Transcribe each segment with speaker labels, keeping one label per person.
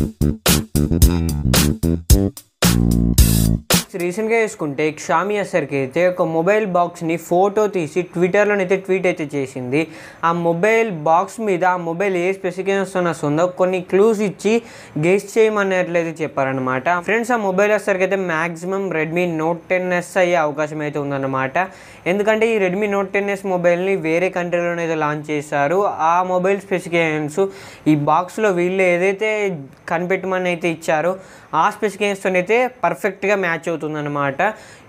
Speaker 1: Thank you. రీసెంట్గా వేసుకుంటే క్షామి అసర్కి అయితే ఒక మొబైల్ బాక్స్ని ఫోటో తీసి ట్విట్టర్లోనైతే ట్వీట్ అయితే చేసింది ఆ మొబైల్ బాక్స్ మీద ఆ మొబైల్ ఏ స్పెసిఫికేషన్స్ ఉందో కొన్ని క్లూస్ ఇచ్చి గెస్ట్ చేయమన్నట్లయితే చెప్పారనమాట ఫ్రెండ్స్ ఆ మొబైల్ అసర్కి అయితే maximum Redmi note ten S అయ్యే అవకాశం అయితే ఉందన్నమాట ఎందుకంటే ఈ రెడ్మీ నోట్ టెన్ ఎస్ మొబైల్ని వేరే కంట్రీలోనైతే లాంచ్ చేశారు ఆ మొబైల్ స్పెసిఫికేషన్స్ ఈ బాక్స్లో వీళ్ళు ఏదైతే కనిపెట్టమని అయితే ఇచ్చారో ఆ స్పెసిఫికేషన్తో అయితే పర్ఫెక్ట్గా మ్యాచ్ అవుతుంది అవుతుందన్నమాట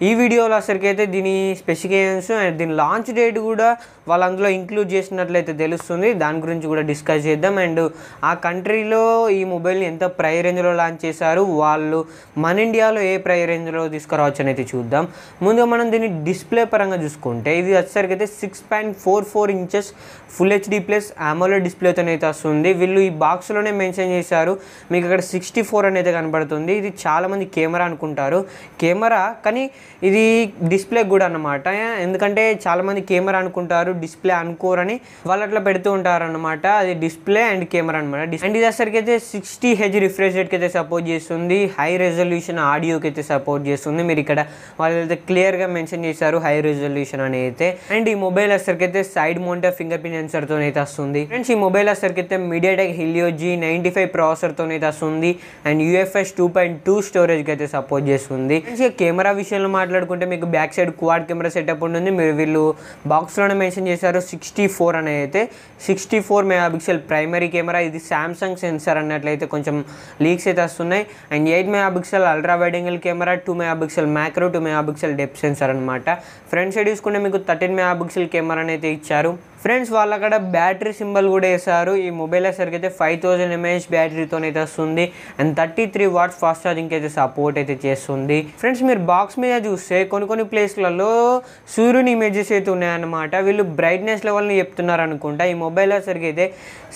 Speaker 1: ఈ వీడియోలో అసలుకైతే దీని స్పెసిఫికేషన్స్ అండ్ దీని లాంచ్ డేట్ కూడా వాళ్ళు అందులో ఇంక్లూడ్ చేసినట్లయితే తెలుస్తుంది దాని గురించి కూడా డిస్కస్ చేద్దాం అండ్ ఆ కంట్రీలో ఈ మొబైల్ని ఎంత ప్రై రేంజ్లో లాంచ్ చేశారు వాళ్ళు మన ఇండియాలో ఏ ప్రై రేంజ్లో తీసుకురావచ్చు అనేది చూద్దాం ముందుగా మనం దీన్ని డిస్ప్లే పరంగా చూసుకుంటే ఇది వచ్చేసరికి అయితే six point four four inches full HD plus AMOLED డిస్ప్లేతో అయితే వస్తుంది వీళ్ళు ఈ బాక్స్లోనే మెన్షన్ చేశారు మీకు అక్కడ సిక్స్టీ ఫోర్ అనేది కనబడుతుంది ఇది చాలామంది కెమెరా అనుకుంటారు కెమెరా కానీ ఇది డిస్ప్లే కూడా అనమాట ఎందుకంటే చాలామంది కెమెరా అనుకుంటారు డిస్ప్లే అనుకోరని వాళ్ళు అట్లా పెడుతూ ఉంటారు అనమాట అది డిస్ప్లే అండ్ కెమెరా అనమాట అండ్ ఇది వచ్చేసరికి అయితే సిక్స్టీ హెచ్ రిఫ్రెష్ రేట్కి అయితే సపోర్ట్ చేస్తుంది హై రెజల్యూషన్ ఆడియోకి అయితే సపోర్ట్ చేస్తుంది మీరు ఇక్కడ వాళ్ళు అయితే క్లియర్గా మెన్షన్ చేశారు హై రెజల్యూషన్ అని అయితే అండ్ ఈ మొబైల్ వచ్చేసరికి అయితే సైడ్ మౌంట్ ఫింగర్ ప్రింట్ సెన్సర్తో అయితే వస్తుంది ఫ్రెండ్స్ ఈ మొబైల్ వచ్చేసరికి అయితే MediaTek Helio G ninety five ప్రాసెసర్తో అయితే వస్తుంది and UFS two point two స్టోరేజ్కి అయితే సపోర్ట్ చేస్తుంది నెక్స్ట్ కెమెరా విషయంలో మాట్లాడుకుంటే మీకు back side quad camera setup ఉంటుంది మీరు వీళ్ళు బాక్స్లోనే మెన్షన్ చేశారు సిక్స్టీ ఫోర్ అనేది అయితే sixty four megapixel primary camera ఇది శాంసంగ్ సెన్సార్ అన్నట్లయితే కొంచెం లీక్స్ అయితే వస్తున్నాయి and eight mega pixel ultra wide angle camera two megapixel macro two megapixel depth sensor అనమాట ఫ్రంట్ సైడ్ చూసుకుంటే మీకు థర్టీన్ మెగా పిక్సెల్ కెమెరా అయితే ఇచ్చారు ఫ్రెండ్స్ వాళ్ళ అక్కడ బ్యాటరీ సింబల్ కూడా వేశారు ఈ మొబైల్ వేసరికి అయితే ఫైవ్ థౌజండ్ ఎంఏహెచ్ బ్యాటరీతో అయితే వస్తుంది and thirty three watts fast charging అయితే సపోర్ట్ అయితే చేస్తుంది ఫ్రెండ్స్ మీరు బాక్స్ మీద చూస్తే కొన్ని కొన్ని ప్లేస్లలో సూర్యుని ఇమేజెస్ అయితే ఉన్నాయన్నమాట వీళ్ళు బ్రైట్నెస్ లెవెల్ని చెప్తున్నారు అనుకుంటా ఈ మొబైల్ వేసరికి అయితే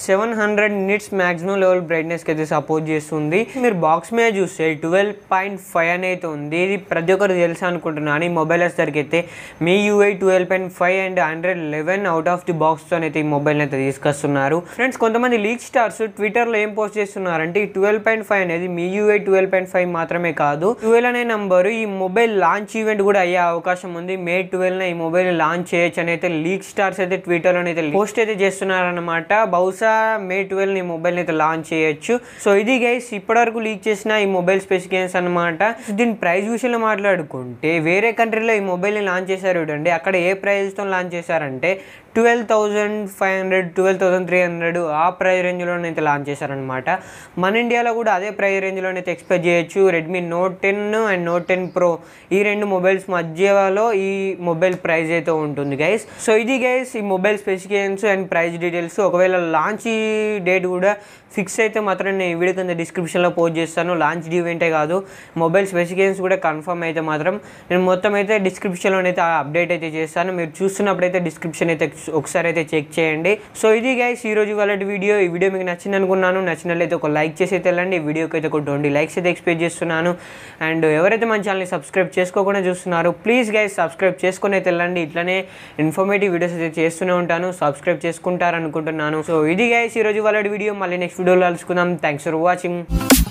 Speaker 1: seven hundred nits maximum level బ్రైట్నెస్కి అయితే సపోర్ట్ చేస్తుంది మీరు బాక్స్ మీద చూస్తే ట్వెల్వ్ పాయింట్ ఫైవ్ అని అయితే ఉంది ఇది ప్రతి ఒక్కరు తెలుసు అనుకుంటున్నాను ఈ మొబైల్ వచ్చేసరికి అయితే Mi UI twelve point five and hundred eleven out of the బాక్స్తో అయితే ఈ మొబైల్ని అయితే తీసుకొస్తున్నారు ఫ్రెండ్స్ కొంతమంది లీక్ స్టార్స్ ట్విట్టర్లో ఏం పోస్ట్ చేస్తున్నారంటే ఈ ట్వెల్వ్ పాయింట్ ఫైవ్ అనేది Mi UI twelve point five మాత్రమే కాదు ట్వెల్వ్ అనే నెంబర్ ఈ మొబైల్ లాంచ్ ఈవెంట్ కూడా అయ్యే అవకాశం ఉంది మే ట్వెల్వ్న ఈ మొబైల్ లాంచ్ చేయొచ్చు అని అయితే లీక్ స్టార్స్ అయితే ట్విట్టర్లో అయితే పోస్ట్ అయితే చేస్తున్నారనమాట బహుశా మే ట్వెల్వ్ ఈ మొబైల్ని అయితే లాంచ్ చేయొచ్చు సో ఇది గైస్ ఇప్పటివరకు లీక్ చేసిన ఈ మొబైల్ స్పెసిఫికేషన్స్ అనమాట దీని ప్రైస్ విషయంలో మాట్లాడుకుంటే వేరే కంట్రీలో ఈ మొబైల్ని లాంచ్ చేశారు చూడండి అక్కడ ఏ ప్రైస్తో లాంచ్ చేశారంటే twelve thousand five hundred three hundred ఆ ప్రైస్ రేంజ్లోనే అయితే లాంచ్ చేశారనమాట మన ఇండియాలో కూడా అదే ప్రైస్ రేంజ్లోనే అయితే ఎక్స్పెక్ట్ చేయొచ్చు Redmi note ten and note ten pro ఈ రెండు మొబైల్స్ మధ్యలో ఈ మొబైల్ ప్రైజ్ అయితే ఉంటుంది గైస్ సో ఇది గైస్ ఈ mobile specifications and price details ఒకవేళ లాంచ్ డేట్ కూడా ఫిక్స్ అయితే మాత్రం నేను ఈ వీడియో కింద డిస్క్రిప్షన్లో పోస్ట్ చేస్తాను లాంచ్ ఈవెంటే కాదు మొబైల్ స్పెసిఫికేషన్స్ కూడా కన్ఫర్మ్ అయితే మాత్రం నేను మొత్తం అయితే డిస్క్రిప్షన్లోనైతే అప్డేట్ అయితే చేస్తాను మీరు చూస్తున్నప్పుడైతే డిస్క్రిప్షన్ అయితే ఒకసారి అయితే చెక్ చేయండి సో ఇది గైస్ ఈ రోజు వాళ్ళ వీడియో ఈ వీడియో మీకు నచ్చింది అనుకున్నాను నచ్చినట్లయితే ఒక లైక్ చేసి అయితే వెళ్ళండి ఈ వీడియోకి అయితే ఒక ట్వంటీ లైక్స్ అయితే ఎక్స్పెక్ట్ చేస్తున్నాను అండ్ ఎవరైతే మన ఛానల్ని సబ్స్క్రైబ్ చేసుకోకుండా చూస్తున్నారో ప్లీజ్ గైస్ సబ్స్క్రైబ్ చేసుకుని అయితే వెళ్ళండి ఇట్లనే ఇన్ఫర్మేటివ్ వీడియోస్ అయితే చేస్తూనే ఉంటాను సబ్స్క్రైబ్ చేసుకుంటారనుకుంటున్నాను సో ఇది గైస్ ఈ రోజు వాళ్ళ వీడియో మళ్ళీ నెక్స్ట్ వీడియోలో కలుసుకుందాం థ్యాంక్స్ ఫర్ వాచింగ్